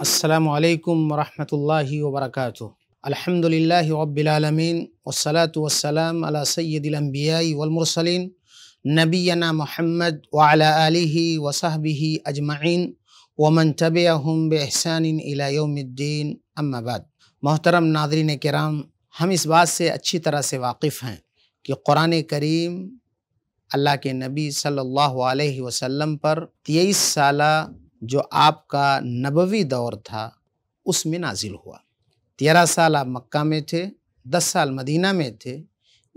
السلام عليكم ورحمة الله وبركاته الحمد لله رب العالمين والصلاة والسلام على سيد الأنبياء والمرسلين نبينا محمد وعلى آله وصحبه أجمعين ومن تبعهم بإحسان إلى يوم الدين أما بعد मोहतरम नादरीन कराम हम इस बात से अच्छी तरह से वाकिफ़ हैं कि क़ुरान करीम अल्लाह के नबी सल्लल्लाहु अलैहि वसल्लम पर तेईस साल जो आपका नबवी दौर था उसमें नाजिल हुआ तेरह साल आप मक्का में थे दस साल मदीना में थे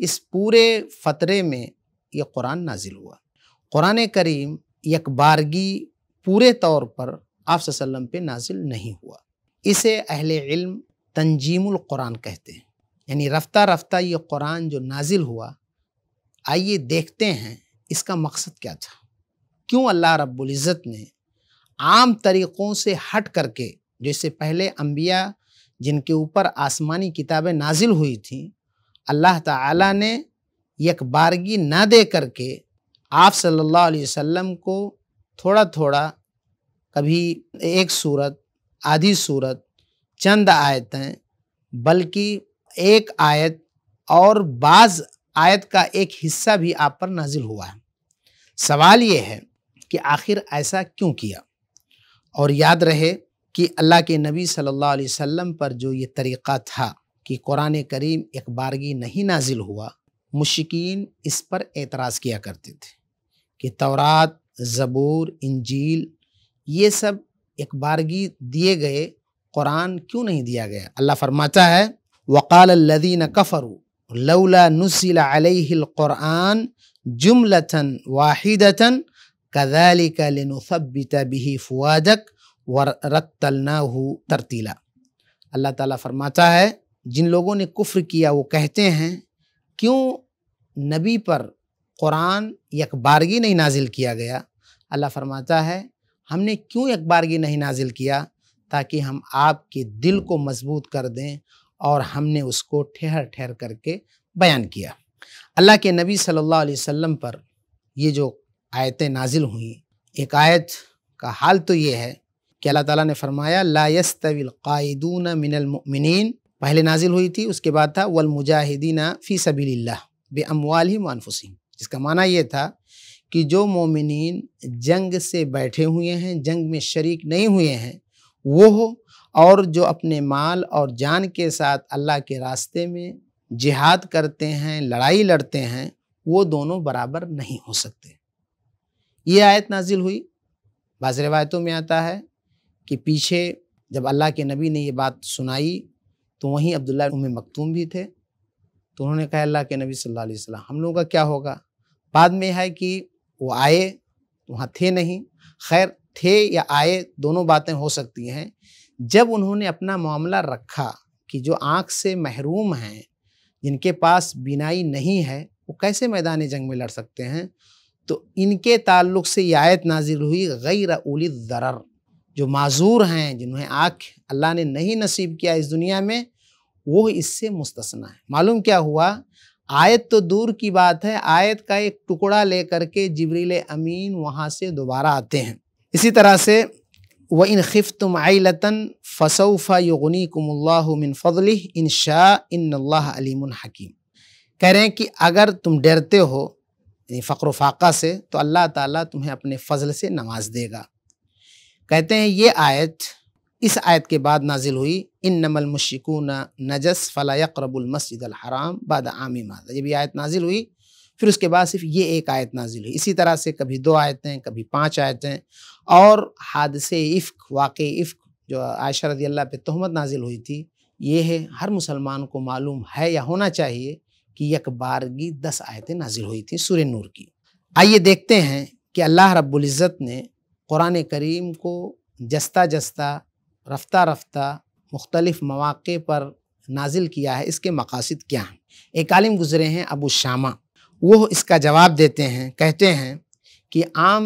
इस पूरे फ़तरे में ये कुरान नाजिल हुआ कुरान करीम यकबारगी पूरे तौर पर आप वसल्लम पे नाजिल नहीं हुआ इसे अहल इल्म तंजीमुल कुरान कहते हैं यानी रफ्ता रफ्ता ये कुरान जो नाजिल हुआ आइए देखते हैं इसका मकसद क्या था क्यों अल्लाह रब्ज़त ने आम तरीक़ों से हट करके जैसे पहले अम्बिया जिनके ऊपर आसमानी किताबें नाजिल हुई थी अल्लाह ताला ने बारगी ना दे करके आप सल्लल्लाहु अलैहि वसल्लम को थोड़ा थोड़ा कभी एक सूरत आधी सूरत चंद आयतें बल्कि एक आयत और बाज आयत का एक हिस्सा भी आप पर नाजिल हुआ है सवाल ये है कि आखिर ऐसा क्यों किया और याद रहे कि अल्लाह के नबी सल्लल्लाहु अलैहि वसल्लम पर जो ये तरीक़ा था कि कुरान करीम एक बारगी नहीं नाजिल हुआ मुशिकीन इस पर एतराज़ किया करते थे कि तौरात ज़बूर इंजील ये सब एक बारगी दिए गए قرآن کیوں نہیں دیا گیا اللہ فرماتا ہے وَقَالَ الَّذِينَ كَفَرُوا لَوْلَا نزل عَلَيْهِ الْقُرْآنِ جُمْلَةً وَاحِدَةً كَذَلِكَ لِنُثَبِّتَ بِهِ فُوَادَكْ وَرَتَّلْنَاهُ تَرْتِيلًا اللہ تعالیٰ فرماتا ہے جن لوگوں نے کفر کیا وہ کہتے ہیں کیوں نبی پر قرآن یک بارگی نہیں نازل کیا گیا اللہ فرماتا ہے ہم نے کیوں یک بارگی نہیں نازل کیا ताकि हम आपके दिल को मजबूत कर दें और हमने उसको ठहर ठहर करके बयान किया अल्लाह के नबी सल्लल्लाहु अलैहि वसल्लम पर ये जो आयतें नाजिल हुई एक आयत का हाल तो ये है कि अल्लाह ताला ने फरमाया लायस्तविलकायदून मिनलमिन पहले नाजिल हुई थी उसके बाद था वलमुजाहिदीना फ़ी सबील्ला बे अमवाल ही मानफुसिन जिसका माना यह था कि जो मोमिन जंग से बैठे हुए हैं जंग में शरीक नहीं हुए हैं वो हो और जो अपने माल और जान के साथ अल्लाह के रास्ते में जिहाद करते हैं लड़ाई लड़ते हैं वो दोनों बराबर नहीं हो सकते ये आयत नाजिल हुई बाज़ रवायतों में आता है कि पीछे जब अल्लाह के नबी ने ये बात सुनाई तो वहीं अब्दुल्ला उम मकतूम भी थे तो उन्होंने कहा अल्लाह के नबी सल्लल्लाहु अलैहि वसल्लम हम लोगों का क्या होगा बाद में है कि वो आए तो वहाँ थे नहीं खैर थे या आए दोनों बातें हो सकती हैं जब उन्होंने अपना मामला रखा कि जो आँख से महरूम हैं जिनके पास बिनाई नहीं है वो कैसे मैदान जंग में लड़ सकते हैं तो इनके ताल्लुक से ये आयत नाजिल हुई गैर उली दरर जो माजूर हैं जिन्हें आँख अल्लाह ने नहीं नसीब किया इस दुनिया में वो इससे मुस्तना है मालूम क्या हुआ आयत तो दूर की बात है आयत का एक टुकड़ा लेकर के जबरील अमीन वहाँ से दोबारा आते हैं इसी तरह से व इन खिफ तुम आई लतन फ़सोफा युगनी कुमल्लामिन फ़ضल इन शाह इन अलीमन हकीम कह रहे हैं कि अगर तुम डरते हो फ़क्र फाका से तो अल्लाह ताला तुम्हें अपने फ़जल से नमाज देगा कहते हैं ये आयत इस आयत के बाद नाजिल हुई इन नमल मुशिकून नजस फ़लाक़रबुलमस्जिद हराम बाद आमी माद जब यह आयत नाजिल हुई फिर उसके बाद सिर्फ ये एक आयत नाजिल हुई इसी तरह से कभी दो आयतें कभी पाँच आयतें और हादसे इफ्क वाक़ इफ्क जो आयशा रदी अल्लाह पे तहमत नाजिल हुई थी ये है हर मुसलमान को मालूम है या होना चाहिए कि यकबारगी दस आयतें नाजिल हुई थी सूर्य नूर की आइए देखते हैं कि अल्लाह रब्ज़त ने क़ुरान करीम को जस्ता जस्ता रफ्ता रफ्ता मुख्तलिफ़ मौाक़े पर नाजिल किया है इसके मकासद क्या हैं एक आलिम गुज़रे हैं अबू शामा वो इसका जवाब देते हैं कहते हैं कि आम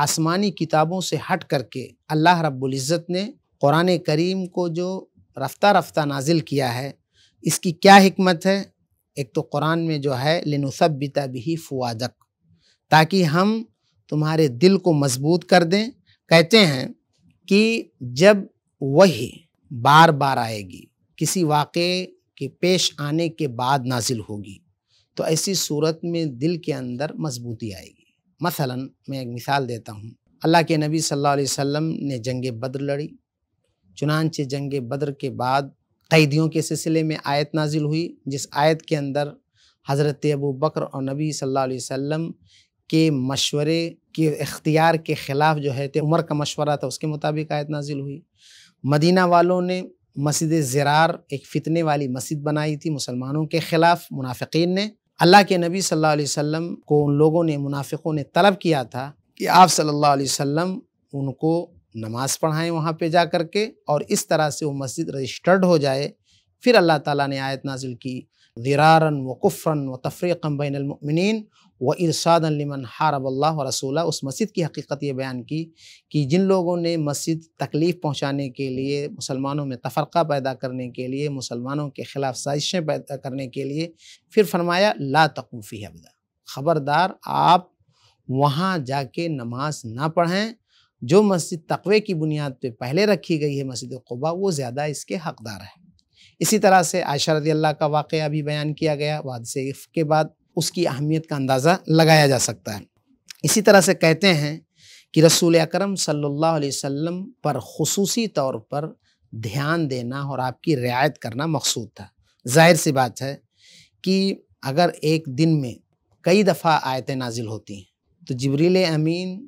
आसमानी किताबों से हट करके अल्लाह रब्बुल्ज़त ने क़ुरान करीम को जो रफ्ता रफ्ता नाजिल किया है इसकी क्या हमत है एक तो कुरान में जो है लनुसबिता भी फुआदक ताकि हम तुम्हारे दिल को मजबूत कर दें कहते हैं कि जब वही बार बार आएगी किसी वाक़े के पेश आने के बाद नाजिल होगी तो ऐसी सूरत में दिल के अंदर मजबूती आएगी मसलन मैं एक मिसाल देता हूँ अल्लाह के नबी सल्लल्लाहु अलैहि वसल्लम ने जंग बद्र लड़ी चुनानचे जंग बद्र के बाद कैदियों के सिलसिले में आयत नाजिल हुई जिस आयत के अंदर हज़रत अबू बकर और नबी सल्लल्लाहु अलैहि वसल्लम के मशवरे के इख्तियार के ख़िलाफ़ जो है उमर का मशवरा था उसके मुताबिक आयत नाजिल हुई मदीना वालों ने मस्जिद ज़रार एक फ़ितने वाली मस्जिद बनाई थी मुसलमानों के ख़िलाफ़ मुनाफिकीन ने अल्लाह के नबी सल्लल्लाहु अलैहि वसल्लम को उन लोगों ने मुनाफिकों ने तलब किया था कि आप सल्लल्लाहु अलैहि वसल्लम उनको नमाज़ पढ़ाएं वहाँ पे जा कर के और इस तरह से वो मस्जिद रजिस्टर्ड हो जाए फिर अल्लाह ताला ने आयत नाजिल की दिरारन व कुफ़रन व तफ़रीक़म बैनमिन व इरशाद लिमन अल्लाह रसूल उस मस्जिद की हकीकत ये बयान की कि जिन लोगों ने मस्जिद तकलीफ़ पहुँचाने के लिए मुसलमानों में तफरक़ा पैदा करने के लिए मुसलमानों के ख़िलाफ़ साजिशें पैदा करने के लिए फिर फरमाया ला तकूफ़ी अबदा ख़बरदार आप वहाँ जाके नमाज ना पढ़ें जो मस्जिद तकवे की बुनियाद पर पहले रखी गई है मस्जिद कुबा वो ज़्यादा इसके हकदार है इसी तरह से आयशा रदी अल्लाह का वाक़ भी बयान किया गया वादसे के बाद उसकी अहमियत का अंदाज़ा लगाया जा सकता है इसी तरह से कहते हैं कि रसूल अकरम सल्लल्लाहु अलैहि वसल्लम पर खसूसी तौर पर ध्यान देना और आपकी रियायत करना मकसूद था जाहिर सी बात है कि अगर एक दिन में कई दफ़ा आयतें नाजिल होती हैं तो जबरील अमीन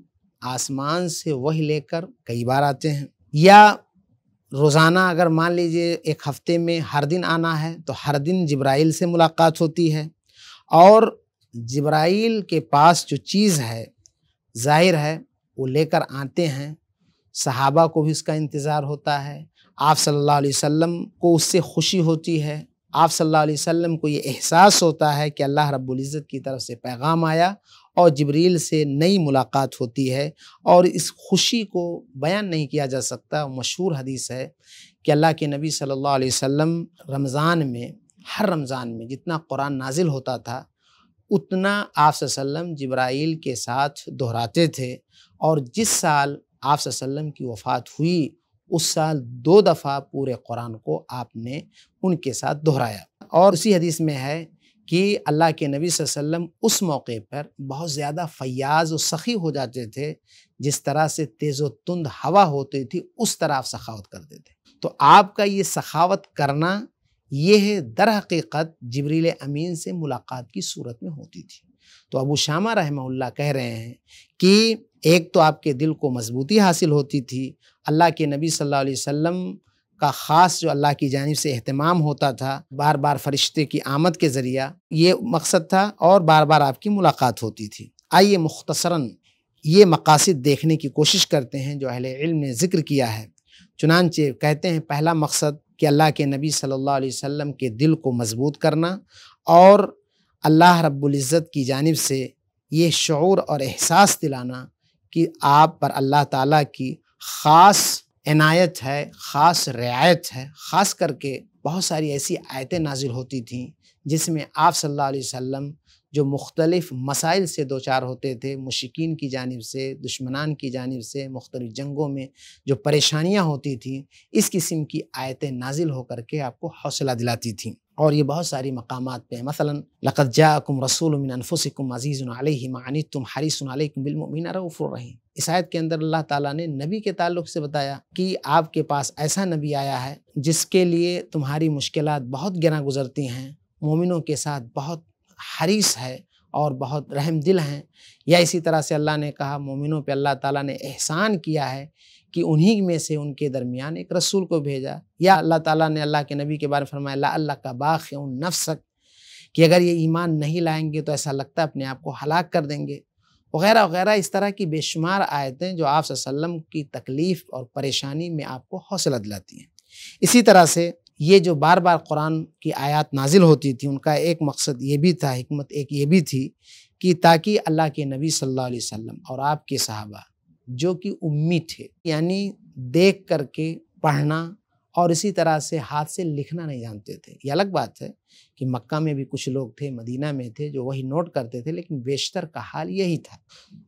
आसमान से वही लेकर कई बार आते हैं या रोज़ाना अगर मान लीजिए एक हफ़्ते में हर दिन आना है तो हर दिन जब्राइल से मुलाकात होती है और जब्राइल के पास जो चीज़ है जाहिर है वो लेकर आते हैं सहाबा को भी उसका इंतज़ार होता है आप सल्लल्लाहु अलैहि वसल्लम को उससे खुशी होती है आप सल्लल्लाहु अलैहि वसल्लम को ये एहसास होता है कि अल्लाह रब्बुल इज़्ज़त की तरफ से पैगाम आया और जबरील से नई मुलाकात होती है और इस खुशी को बयान नहीं किया जा सकता मशहूर हदीस है कि अल्लाह के नबी सल्लल्लाहु अलैहि वसल्लम रमज़ान में हर रमज़ान में जितना कुरान नाजिल होता था उतना आप जब्राइल के साथ दोहराते थे और जिस साल आप की वफ़ात हुई उस साल दो दफ़ा पूरे कुरान को आपने उनके साथ दोहराया और उसी हदीस में है कि अल्लाह के नबी वसल्लम उस मौके पर बहुत ज़्यादा फयाज और सखी हो जाते थे जिस तरह से तेज़ तुंद हवा होती थी उस तरह आप सखावत करते थे तो आपका ये सखावत करना ये है दर हकीकत जबरील अमीन से मुलाकात की सूरत में होती थी तो अबू शामा रहमल्ला कह रहे हैं कि एक तो आपके दिल को मजबूती हासिल होती थी अल्लाह के नबी सल्लल्लाहु अलैहि वसल्लम का ख़ास जो अल्लाह की जानब से अहतमाम होता था बार बार फरिश्ते की आमद के ज़रिया ये मकसद था और बार बार आपकी मुलाकात होती थी आइए मुख्तसरा ये मकासद देखने की कोशिश करते हैं जो अहिल इल्म ने ज़िक्र किया है चुनानचे कहते हैं पहला मकसद कि अल्लाह के नबी सल्लल्लाहु अलैहि वसल्लम के दिल को मजबूत करना और अल्लाह इज़्ज़त की जानब से ये शूर और एहसास दिलाना कि आप पर अल्लाह ताला की ख़ास इनायत है ख़ास रियायत है ख़ास करके बहुत सारी ऐसी आयतें नाजिल होती थी जिसमें आप सल्लल्लाहु अलैहि वसल्लम जो मुख्तलिफ मसाइल से दो चार होते थे मुशिकीन की जानब से दुश्मनान की जानब से मुख्तलिफ जंगों में जो परेशानियाँ होती थी इस किस्म की आयतें नाजिल होकर के आपको हौसला दिलाती थी और ये बहुत सारी मकाम पे हैं मसला लकजाकुम रसूलमिनफ़ुसकुम अज़ीज़ुमानी तुम हरीसमिन रहीम इस आयत के अंदर अल्लाह ताला ने नबी के ताल्लुक से बताया कि आपके पास ऐसा नबी आया है जिसके लिए तुम्हारी मुश्किल बहुत गिरा गुजरती हैं मोमिनों के साथ बहुत हरीस है और बहुत रहम दिल हैं या इसी तरह से अल्लाह ने कहा मोमिनों पे अल्लाह ताला ने एहसान किया है कि उन्हीं में से उनके दरमियान एक रसूल को भेजा या अल्लाह ताला ने अल्लाह के नबी के बारे में फरमाया ला अल्लाह का बाख उन नफ्सक कि अगर ये ईमान नहीं लाएंगे तो ऐसा लगता है अपने आप को हलाक कर देंगे वगैरह वगैरह इस तरह की बेशुमार आयतें जो आप की तकलीफ़ और परेशानी में आपको हौसला दिलाती हैं इसी तरह से ये जो बार बार कुरान की आयत नाजिल होती थी उनका एक मकसद ये भी था हमत एक ये भी थी कि ताकि अल्लाह के नबी सल्लल्लाहु अलैहि वसल्लम और आपके सहाबा जो कि उम्मी थे यानी देख करके पढ़ना और इसी तरह से हाथ से लिखना नहीं जानते थे ये अलग बात है कि मक्का में भी कुछ लोग थे मदीना में थे जो वही नोट करते थे लेकिन बेशतर का हाल यही था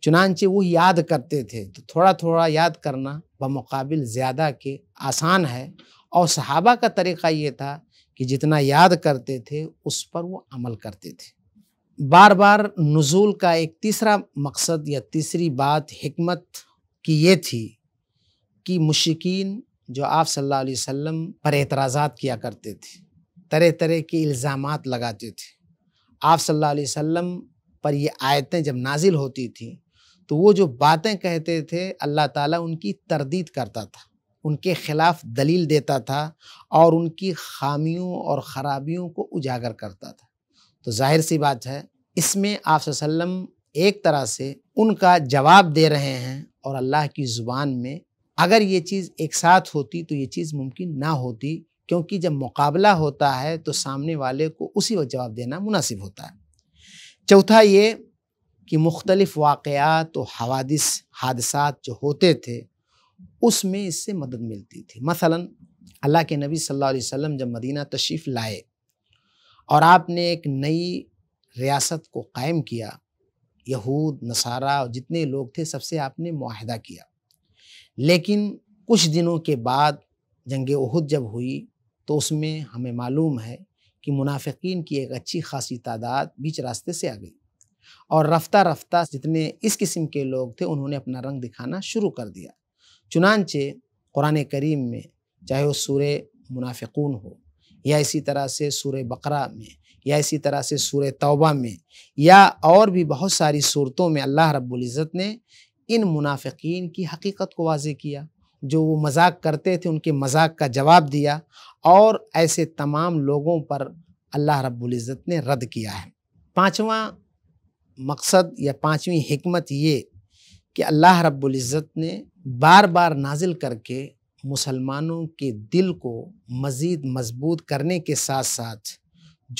चुनानचे वो याद करते थे तो थोड़ा थोड़ा याद करना बमकाबिल ज़्यादा के आसान है और सहाबा का तरीक़ा ये था कि जितना याद करते थे उस पर वो अमल करते थे बार बार नज़ुल का एक तीसरा मकसद या तीसरी बात हमत की ये थी कि मुशिकीन जो आप सल्लल्लाहु अलैहि वसल्लम पर एतराज़ात किया करते थे तरह तरह के इल्ज़ाम लगाते थे आप सल्लल्लाहु अलैहि वसल्लम पर ये आयतें जब नाजिल होती थी तो वो जो बातें कहते थे अल्लाह ताला उनकी तरदीद करता था उनके खिलाफ दलील देता था और उनकी खामियों और ख़राबियों को उजागर करता था तो जाहिर सी बात है इसमें आप एक तरह से उनका जवाब दे रहे हैं और अल्लाह की ज़ुबान में अगर ये चीज़ एक साथ होती तो ये चीज़ मुमकिन ना होती क्योंकि जब मुकाबला होता है तो सामने वाले को उसी वक्त जवाब देना मुनासिब होता है चौथा ये कि मुख्तलिफ़ वाक़ात तो हवादिस हादसा जो होते थे उसमें इससे मदद मिलती थी मसलन अल्लाह के नबी सल्लल्लाहु अलैहि वसल्लम जब मदीना तशरीफ़ लाए और आपने एक नई रियासत को कायम किया यहूद नसारा और जितने लोग थे सबसे आपने माहदा किया लेकिन कुछ दिनों के बाद जंग उहद जब हुई तो उसमें हमें मालूम है कि मुनाफिकीन की एक अच्छी खासी तादाद बीच रास्ते से आ गई और रफ्ता रफ्ता जितने इस किस्म के लोग थे उन्होंने अपना रंग दिखाना शुरू कर दिया चुनानचे कुरान करीम में चाहे वो सूर मुनाफिकून हो या इसी तरह से सूर बकरा में या इसी तरह से सूर तौबा में या और भी बहुत सारी सूरतों में अल्लाह इज़्ज़त ने इन मुनाफिकीन की हकीकत को वाज किया जो वो मजाक करते थे उनके मजाक का जवाब दिया और ऐसे तमाम लोगों पर अल्लाह इज़्ज़त ने रद्द किया है पाँचवा मकसद या पाँचवीं हमत ये कि अल्लाह इज़्ज़त ने बार बार नाजिल करके मुसलमानों के दिल को मज़ीद मजबूत करने के साथ साथ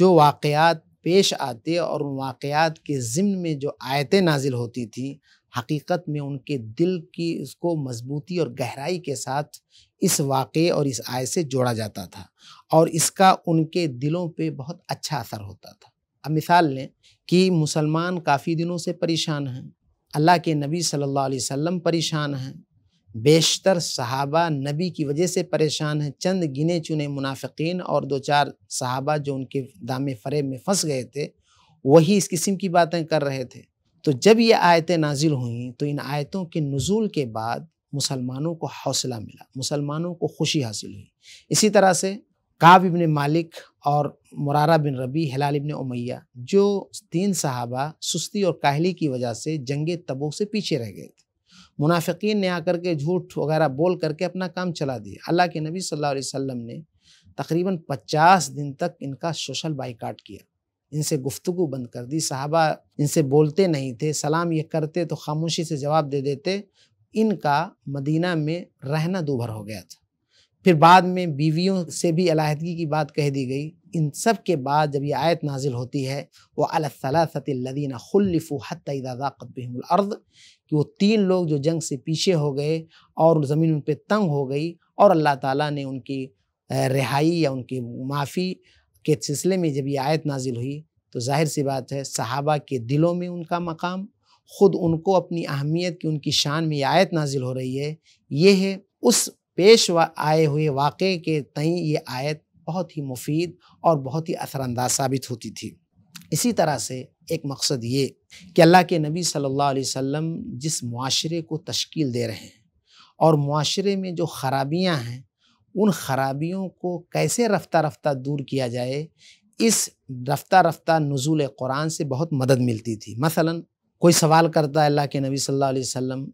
जो वाक़ात पेश आते और उन वाक़ात के ज़िम्न में जो आयतें नाजिल होती थी हकीकत में उनके दिल की उसको मजबूती और गहराई के साथ इस वाक़े और इस आय से जोड़ा जाता था और इसका उनके दिलों पे बहुत अच्छा असर होता था अब मिसाल लें कि मुसलमान काफ़ी दिनों से परेशान हैं अल्लाह के नबी सल्लल्लाहु अलैहि वसल्लम परेशान हैं बेशतर सहाबा नबी की वजह से परेशान हैं चंद गिने चुने मुनाफिकीन और दो चार सहाबा जो उनके दाम फरेब में फंस गए थे वही इस किस्म की बातें कर रहे थे तो जब ये आयतें नाजिल हुई तो इन आयतों के नज़ुल के बाद मुसलमानों को हौसला मिला मुसलमानों को खुशी हासिल हुई इसी तरह से काब इबन मालिक और मुरारा बिन रबी हिलाल इबन उमैया जो तीन सहाबा सुस्ती और काहली की वजह से जंग तबो से पीछे रह गए थे मुनाफिकीन ने आकर के झूठ वगैरह बोल करके अपना काम चला दिया अल्लाह के नबी सल्लल्लाहु अलैहि वसल्लम ने तकरीबन 50 दिन तक इनका सोशल बाइकाट किया इनसे गुफ्तु बंद कर दी साहबा इनसे बोलते नहीं थे सलाम ये करते तो खामोशी से जवाब दे देते इनका मदीना में रहना दूभर हो गया था फिर बाद में बीवियों से भी अलाहदगी की बात कह दी गई इन सब के बाद जब ये आयत नाजिल होती है वह अलसलासतिन खुल्लफ़ुहतर्द कि वो तीन लोग जो जंग से पीछे हो गए और ज़मीन उन पर तंग हो गई और अल्लाह ताली ने उनकी रिहाई या उनकी माफ़ी के सिलसिले में जब ये आयत नाजिल हुई तो जाहिर सी बात है सहाबा के दिलों में उनका मकाम ख़ुद उनको अपनी अहमियत की उनकी शान में ये आयत नाजिल हो रही है ये है उस पेश आए हुए वाक़े के तई ये आयत बहुत ही मुफीद और बहुत ही असरानंदाज साबित होती थी इसी तरह से एक मकसद ये कि अल्लाह के नबी सल्लल्लाहु अलैहि वसल्लम जिस माशरे को तश्कील दे रहे हैं और माशरे में जो ख़राबियाँ हैं उन ख़राबियों को कैसे रफ्ता रफ्ता दूर किया जाए इस रफ्ता रफ्ता नज़ुल कुरान से बहुत मदद मिलती थी मसलन कोई सवाल करता अल्लाह के नबी सल्लल्लाहु अलैहि वसल्लम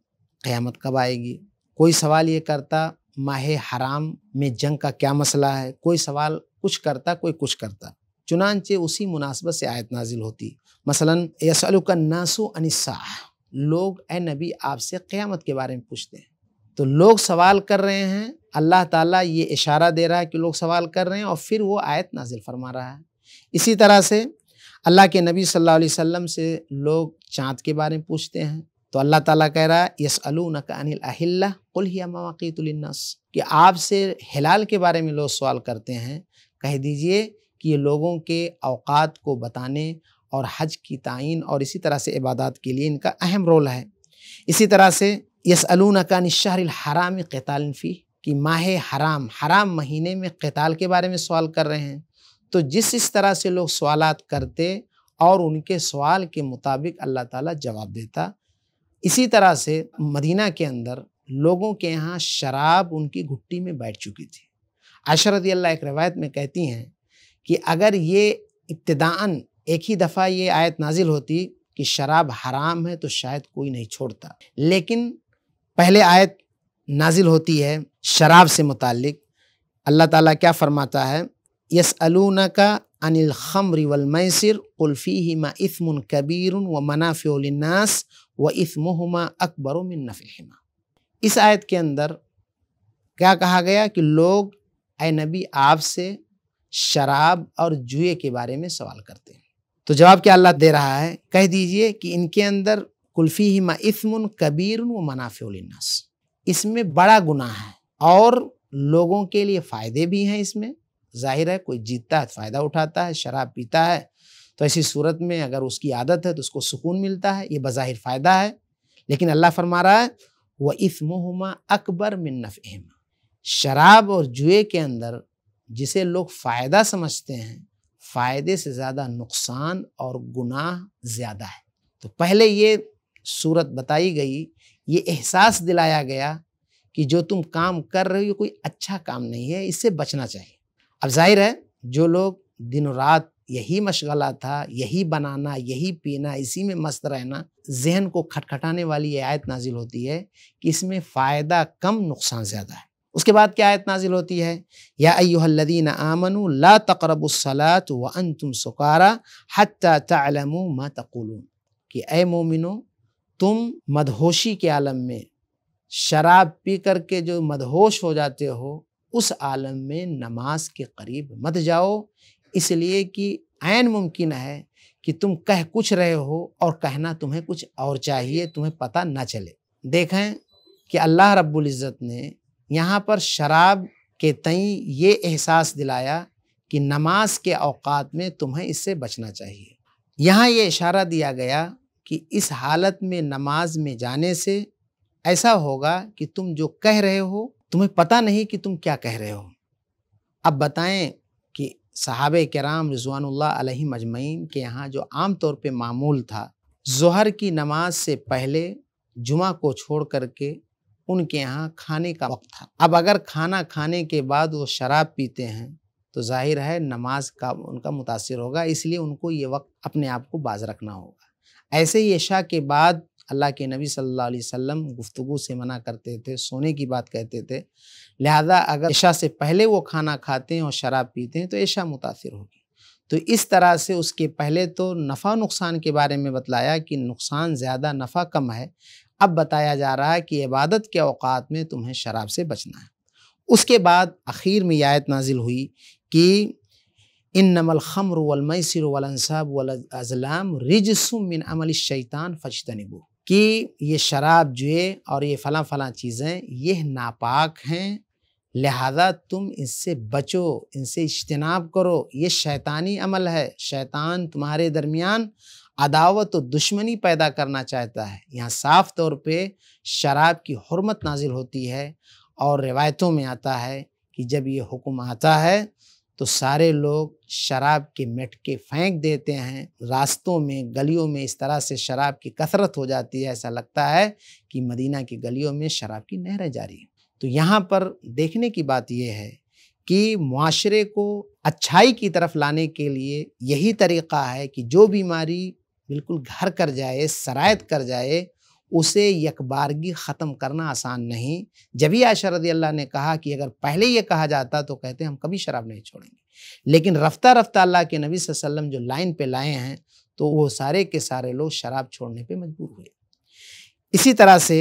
क़यामत कब आएगी कोई सवाल ये करता माह हराम में जंग का क्या मसला है कोई सवाल कुछ करता कोई कुछ करता चुनानचे उसी मुनासबत से आयत नाजिल होती मसलन का नासो अनिसा लोग ए नबी आपसे क़्यामत के बारे में पूछते हैं तो लोग सवाल कर रहे हैं अल्लाह ताला ये इशारा दे रहा है कि लोग सवाल कर रहे हैं और फिर वो आयत नाजिल फरमा रहा है इसी तरह से अल्लाह के नबी सल्लल्लाहु अलैहि वसल्लम से लोग चाँद के बारे में पूछते हैं तो अल्लाह ताला कह रहा है यस अनिल अहिल्ला कुल ही मवाक़ीतुलन्नास कि आपसे हिलाल के बारे में लोग सवाल करते हैं कह दीजिए कि ये लोगों के अवकात को बताने और हज की तयन और इसी तरह से इबादत के लिए इनका अहम रोल है इसी तरह से यस अलू अनिल शहराम कतालफ़ी कि माह हराम हराम महीने में कताल के बारे में सवाल कर रहे हैं तो जिस इस तरह से लोग सवालत करते और उनके सवाल के मुताबिक अल्लाह ताला जवाब देता इसी तरह से मदीना के अंदर लोगों के यहाँ शराब उनकी घुट्टी में बैठ चुकी थी आशरत अल्लाह एक रवायत में कहती हैं कि अगर ये इब्तदान एक ही दफ़ा ये आयत नाजिल होती कि शराब हराम है तो शायद कोई नहीं छोड़ता लेकिन पहले आयत नाजिल होती है शराब से मुतक अल्लाह ताला क्या फ़रमाता है यस अलूना का अनिल खमर वलमैसर उल्फ़ी ही माफ़मन कबीर व मनाफ़नास व इसमहुमा अकबर मिन इस आयत के अंदर क्या कहा गया कि लोग ए नबी आपसे शराब और जुए के बारे में सवाल करते हैं तो जवाब क्या अल्लाह दे रहा है कह दीजिए कि इनके अंदर कुल्फ़ी ही इसमन कबीर व मनाफ़िनस इसमें बड़ा गुना है और लोगों के लिए फ़ायदे भी हैं इसमें जाहिर है कोई जीतता है फ़ायदा उठाता है शराब पीता है तो ऐसी सूरत में अगर उसकी आदत है तो उसको सुकून मिलता है ये बज़ाहिर फ़ायदा है लेकिन अल्लाह फरमा रहा है व इसमहुमा अकबर मिनफ़ नफ़हमा शराब और जुए के अंदर जिसे लोग फ़ायदा समझते हैं फ़ायदे से ज़्यादा नुकसान और गुनाह ज़्यादा है तो पहले ये सूरत बताई गई ये एहसास दिलाया गया कि जो तुम काम कर रहे हो ये कोई अच्छा काम नहीं है इससे बचना चाहिए अब जाहिर है जो लोग दिन रात यही मशगला था यही बनाना यही पीना इसी में मस्त रहना जहन को खटखटाने वाली ये आयत नाजिल होती है कि इसमें फ़ायदा कम नुकसान ज़्यादा है उसके बाद क्या आयत नाजिल होती है या अयोहल्लिन आमन ला तकरबलात व अन तुम सुकारा हत्या तलम मा तकुलून कि ए मोमिनो तुम मदहोशी के आलम में शराब पी कर के जो मदहोश हो जाते हो उस आलम में नमाज के करीब मत जाओ इसलिए कि ऐन मुमकिन है कि तुम कह कुछ रहे हो और कहना तुम्हें कुछ और चाहिए तुम्हें पता ना चले देखें कि अल्लाह रब्बुल इज़्ज़त ने यहाँ पर शराब के तई ये एहसास दिलाया कि नमाज के अवकात में तुम्हें इससे बचना चाहिए यहाँ ये इशारा दिया गया कि इस हालत में नमाज में जाने से ऐसा होगा कि तुम जो कह रहे हो तुम्हें पता नहीं कि तुम क्या कह रहे हो अब बताएं कि सहाब कराम रजवानल्ला मजमैन के यहाँ जो आम तौर पर मामूल था जहर की नमाज से पहले जुमा को छोड़ करके उनके यहाँ खाने का वक्त था अब अगर खाना खाने के बाद वो शराब पीते हैं तो जाहिर है नमाज का उनका मुतासर होगा इसलिए उनको ये वक्त अपने आप को बाज रखना होगा ऐसे ही ऐशा के बाद अल्लाह के नबी सल्लल्लाहु अलैहि वसल्लम गुफ्तगु से मना करते थे सोने की बात कहते थे लिहाजा अगर ऐशा से पहले वो खाना खाते हैं और शराब पीते हैं तो ऐशा मुतासर होगी तो इस तरह से उसके पहले तो नफ़ा नुकसान के बारे में बतलाया कि नुकसान ज़्यादा नफ़ा कम है अब बताया जा रहा है कि इबादत के अवकात में तुम्हें शराब से बचना है उसके बाद आखिर में आयत नाजिल हुई कि इन नमल खमर वलमसर वलसाब वल अजलाम रिजसुमिन अमल शैतान फ़जतनबू कि ये शराब जुए और ये फला फला चीज़ें यह नापाक हैं लिहाजा तुम इससे बचो इनसे इज्तनाब करो ये शैतानी अमल है शैतान तुम्हारे दरमियान अदावत और दुश्मनी पैदा करना चाहता है यहाँ साफ तौर पे शराब की हरमत नाजिल होती है और रिवायतों में आता है कि जब ये हुक्म आता है तो सारे लोग शराब के मटके फेंक देते हैं रास्तों में गलियों में इस तरह से शराब की कसरत हो जाती है ऐसा लगता है कि मदीना की गलियों में शराब की नहरें जारी हैं तो यहाँ पर देखने की बात यह है कि माशरे को अच्छाई की तरफ लाने के लिए यही तरीक़ा है कि जो बीमारी बिल्कुल घर कर जाए शरायत कर जाए उसे यकबारगी ख़त्म करना आसान नहीं जब ही आयशा रदी अल्लाह ने कहा कि अगर पहले ये कहा जाता तो कहते हम कभी शराब नहीं छोड़ेंगे लेकिन रफ्ता रफ्ता अल्लाह के नबी वसल्लम जो लाइन पे लाए हैं तो वो सारे के सारे लोग शराब छोड़ने पे मजबूर हुए इसी तरह से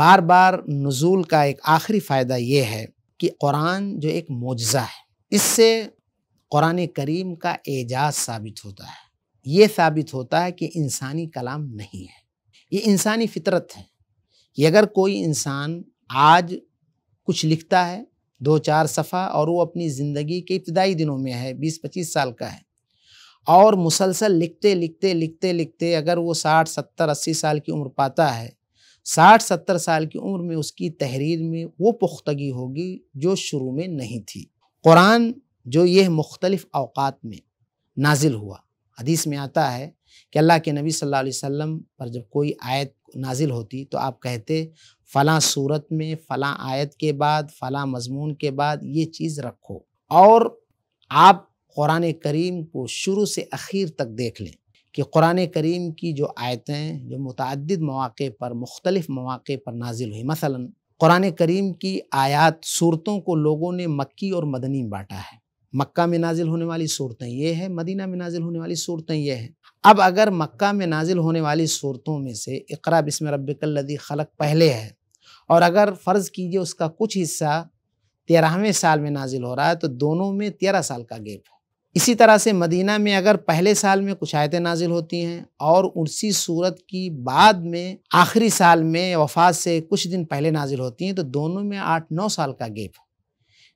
बार बार नज़ुल का एक आखिरी फ़ायदा ये है कि कुरान जो एक मुजज़ा है इससे कुरान करीम का एजाज साबित होता है ये साबित होता है कि इंसानी कलाम नहीं है ये इंसानी फितरत है कि अगर कोई इंसान आज कुछ लिखता है दो चार सफ़ा और वो अपनी ज़िंदगी के इब्तदाई दिनों में है बीस पच्चीस साल का है और मुसलसल लिखते लिखते लिखते लिखते अगर वो साठ सत्तर अस्सी साल की उम्र पाता है साठ सत्तर साल की उम्र में उसकी तहरीर में वो पुख्तगी होगी जो शुरू में नहीं थी कुरान जो यह मुख्तलिफ़ अवकात में नाजिल हुआ हदीस में आता है कि अल्लाह के नबी सल्लल्लाहु अलैहि वसल्लम पर जब कोई आयत नाजिल होती तो आप कहते फ़लाँ सूरत में फ़लाँ आयत के बाद फ़लाँ मजमून के बाद ये चीज़ रखो और आप क़ुरान करीम को शुरू से आखिर तक देख लें कि क़ुरान करीम की जो आयतें जो मुतद मौक़े पर मुख्तलिफ़ मौक़े पर नाजिल हुई मसला क़ुरान करीम की आयात सूरतों को लोगों ने मक्की और मदनी में बांटा है मक्का में नाजिल होने वाली सूरतें ये है मदीना में नाजिल होने वाली सूरतें ये हैं अब अगर मक्का में नाजिल होने वाली सूरतों में से इकरा बिस्म रबिकल्लदी खलक पहले है और अगर फ़र्ज़ कीजिए उसका कुछ हिस्सा तेरहवें साल में नाजिल हो रहा है तो दोनों में तेरह साल का गैप है इसी तरह से मदीना में अगर पहले साल में कुछ आयतें नाजिल होती हैं और उसी सूरत की बाद में आखिरी साल में वफात से कुछ दिन पहले नाजिल होती हैं तो दोनों में आठ नौ साल का गैप है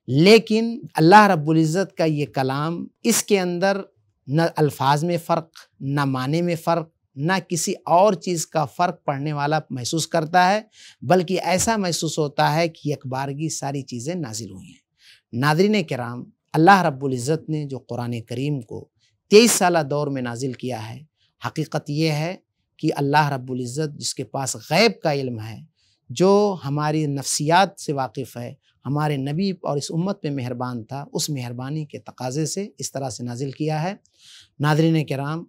लेकिन अल्लाह रब्ज़त का ये कलाम इसके अंदर न अल्फाज में फ़र्क न माने में फ़र्क न किसी और चीज़ का फ़र्क पड़ने वाला महसूस करता है बल्कि ऐसा महसूस होता है कि अखबार की सारी चीज़ें नाजिल हुई हैं नादरीन कराम अल्लाह रब्ज़त ने जो कुरान करीम को तेईस साल दौर में नाजिल किया है हकीकत यह है कि अल्लाह रब्ज़त जिसके पास गैब का इल्म है जो हमारी नफ्सियात से वाकिफ़ है हमारे नबी और इस उम्मत पे मेहरबान था उस मेहरबानी के तकाजे से इस तरह से नाजिल किया है नादरीन कराम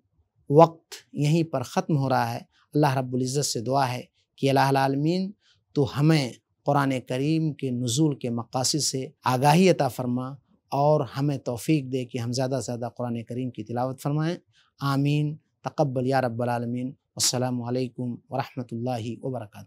वक्त यहीं पर ख़त्म हो रहा है अल्लाह रब्ज़त से दुआ है कि अलामीन तो हमें क़ुरान करीम के नज़ुल के मकासद से आगाही अता फरमा और हमें तौफीक दे कि हम ज़्यादा से ज़्यादा क़ुरान करीम की तिलावत फरमाएँ आमीन तकबल या रब्बालमीन अल्लाम वरहमल वर्का